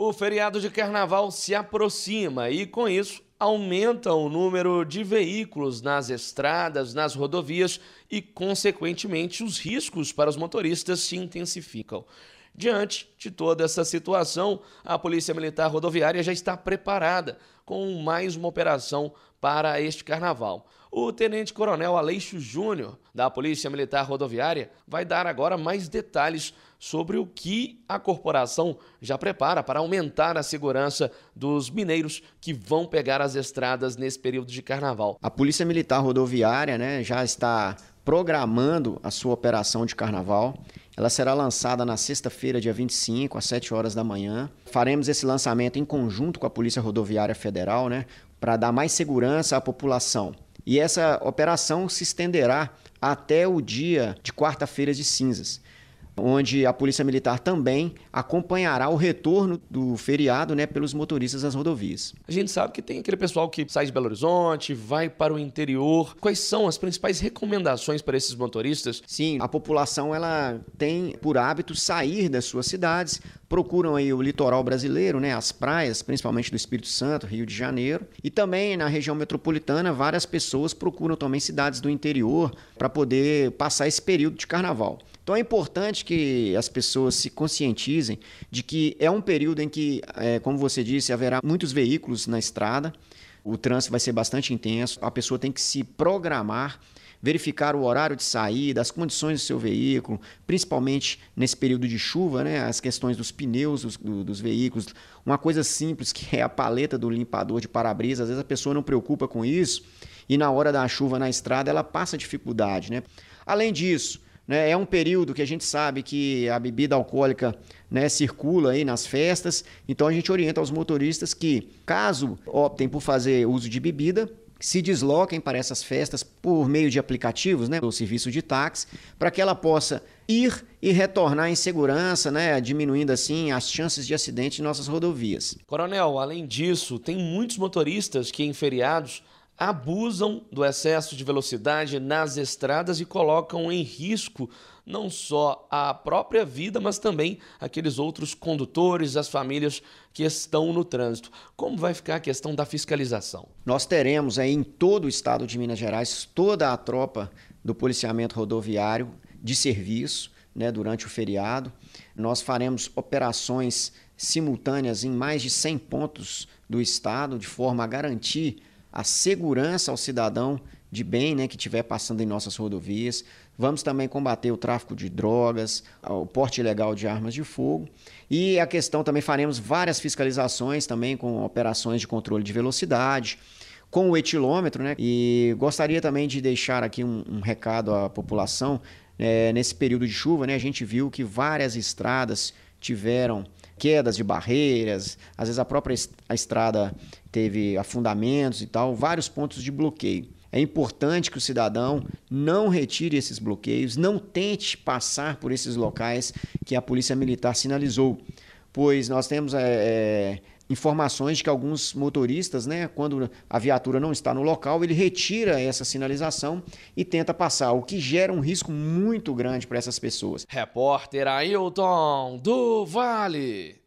O feriado de carnaval se aproxima e, com isso, aumenta o número de veículos nas estradas, nas rodovias e, consequentemente, os riscos para os motoristas se intensificam. Diante de toda essa situação, a Polícia Militar Rodoviária já está preparada com mais uma operação para este carnaval. O Tenente Coronel Aleixo Júnior, da Polícia Militar Rodoviária, vai dar agora mais detalhes sobre o que a corporação já prepara para aumentar a segurança dos mineiros que vão pegar as estradas nesse período de carnaval. A Polícia Militar Rodoviária né, já está programando a sua operação de carnaval. Ela será lançada na sexta-feira, dia 25, às 7 horas da manhã. Faremos esse lançamento em conjunto com a Polícia Rodoviária Federal, né, para dar mais segurança à população. E essa operação se estenderá até o dia de quarta-feira de cinzas onde a Polícia Militar também acompanhará o retorno do feriado né, pelos motoristas das rodovias. A gente sabe que tem aquele pessoal que sai de Belo Horizonte, vai para o interior. Quais são as principais recomendações para esses motoristas? Sim, a população ela tem por hábito sair das suas cidades, procuram aí o litoral brasileiro, né, as praias, principalmente do Espírito Santo, Rio de Janeiro, e também na região metropolitana, várias pessoas procuram também cidades do interior para poder passar esse período de carnaval. Então é importante que as pessoas se conscientizem de que é um período em que, é, como você disse, haverá muitos veículos na estrada, o trânsito vai ser bastante intenso, a pessoa tem que se programar verificar o horário de saída, as condições do seu veículo, principalmente nesse período de chuva, né, as questões dos pneus dos, do, dos veículos. Uma coisa simples que é a paleta do limpador de para-brisa, às vezes a pessoa não preocupa com isso e na hora da chuva na estrada ela passa dificuldade. Né? Além disso, né? É um período que a gente sabe que a bebida alcoólica né, circula aí nas festas, então a gente orienta os motoristas que, caso optem por fazer uso de bebida, se desloquem para essas festas por meio de aplicativos, né, ou serviço de táxi, para que ela possa ir e retornar em segurança, né, diminuindo assim as chances de acidente em nossas rodovias. Coronel, além disso, tem muitos motoristas que em feriados abusam do excesso de velocidade nas estradas e colocam em risco não só a própria vida, mas também aqueles outros condutores, as famílias que estão no trânsito. Como vai ficar a questão da fiscalização? Nós teremos aí em todo o estado de Minas Gerais toda a tropa do policiamento rodoviário de serviço né, durante o feriado. Nós faremos operações simultâneas em mais de 100 pontos do estado, de forma a garantir a segurança ao cidadão de bem né, que estiver passando em nossas rodovias. Vamos também combater o tráfico de drogas, o porte ilegal de armas de fogo. E a questão também faremos várias fiscalizações também com operações de controle de velocidade, com o etilômetro, né? E gostaria também de deixar aqui um, um recado à população. É, nesse período de chuva, né, a gente viu que várias estradas tiveram quedas de barreiras, às vezes a própria estrada teve afundamentos e tal, vários pontos de bloqueio. É importante que o cidadão não retire esses bloqueios, não tente passar por esses locais que a Polícia Militar sinalizou, pois nós temos é, é, informações de que alguns motoristas, né, quando a viatura não está no local, ele retira essa sinalização e tenta passar, o que gera um risco muito grande para essas pessoas. Repórter Ailton do Vale.